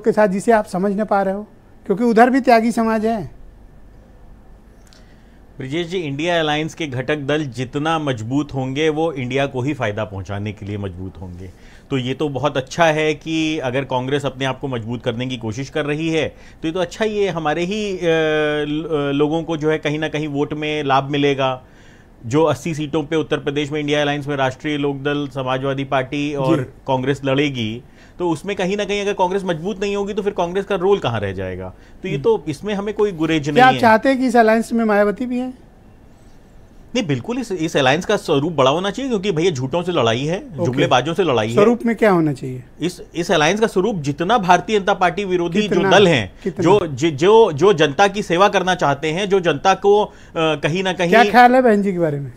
के साथ जिसे आप समझ नहीं पा रहे हो क्योंकि उधर भी त्यागी समाज है ब्रिजेश जी इंडिया अलायंस के घटक दल जितना मजबूत होंगे वो इंडिया को ही फ़ायदा पहुंचाने के लिए मजबूत होंगे तो ये तो बहुत अच्छा है कि अगर कांग्रेस अपने आप को मजबूत करने की कोशिश कर रही है तो ये तो अच्छा ये हमारे ही लोगों को जो है कहीं ना कहीं वोट में लाभ मिलेगा जो 80 सीटों पे उत्तर प्रदेश में इंडिया अलायंस में राष्ट्रीय लोकदल समाजवादी पार्टी और कांग्रेस लड़ेगी तो उसमें कहीं ना कहीं अगर कांग्रेस मजबूत नहीं होगी तो फिर कांग्रेस का रोल कहाँ रह जाएगा तो ये हम्म। तो इसमें हमें कोई गुरेज नहीं आप चाहते हैं कि इस अलायंस में मायावती भी है नहीं बिल्कुल इस इस अलायंस का स्वरूप बड़ा होना चाहिए क्योंकि भैया झूठों से लड़ाई है जुमलेबाजों से लड़ाई है स्वरूप में क्या होना चाहिए इस इस अलायंस का स्वरूप जितना भारतीय जनता पार्टी विरोधी जो दल हैं जो जो जो जनता की सेवा करना चाहते हैं जो जनता को कहीं ना कहीं क्या ख्याल है बहन जी के बारे में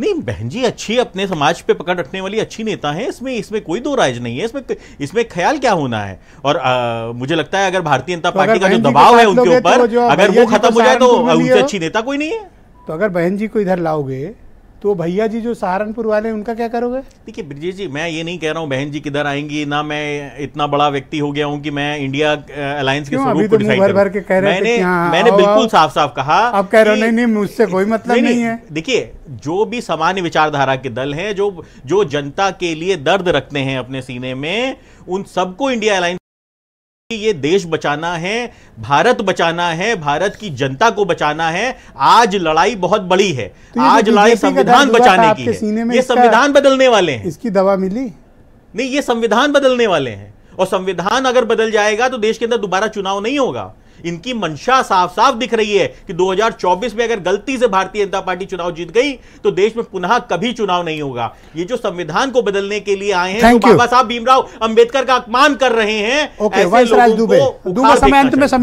नहीं बहन जी अच्छी अपने समाज पे पकड़ रखने वाली अच्छी नेता हैं इसमें इसमें कोई दो राज नहीं है इसमें इसमें ख्याल क्या होना है और आ, मुझे लगता है अगर भारतीय जनता तो पार्टी का जो दबाव है उनके तो ऊपर अगर वो खत्म हो जाए तो उनसे अच्छी नेता कोई नहीं है तो अगर बहन जी को इधर लाओगे तो भैया जी जो सहारनपुर वाले हैं उनका क्या करोगे देखिए ब्रिजेश जी मैं ये नहीं कह रहा हूँ बहन जी किधर आएंगी ना मैं इतना बड़ा व्यक्ति हो गया हूँ कि मैं इंडिया अलायंस के स्वरूप तो भर भर के कह रहे मैंने हाँ, मैंने आओ, बिल्कुल साफ साफ कहा आप कह रहे हो नहीं नहीं मुझसे कोई मतलब नहीं, नहीं है देखिए जो भी सामान्य विचारधारा के दल हैं जो जो जनता के लिए दर्द रखते हैं अपने सीने में उन सबको इंडिया अलायंस ये देश बचाना है भारत बचाना है भारत की जनता को बचाना है आज लड़ाई बहुत बड़ी है तो आज तो लड़ाई संविधान बचाने की है ये संविधान बदलने वाले हैं इसकी दवा मिली नहीं ये संविधान बदलने वाले हैं और संविधान अगर बदल जाएगा तो देश के अंदर दोबारा चुनाव नहीं होगा इनकी मंशा साफ साफ दिख रही है कि 2024 में अगर गलती से भारतीय जनता पार्टी चुनाव जीत गई तो देश में पुनः कभी चुनाव नहीं होगा ये जो संविधान को बदलने के लिए आए हैं बाबा साहब भीमराव अंबेडकर का अपमान कर रहे हैं okay, ऐसे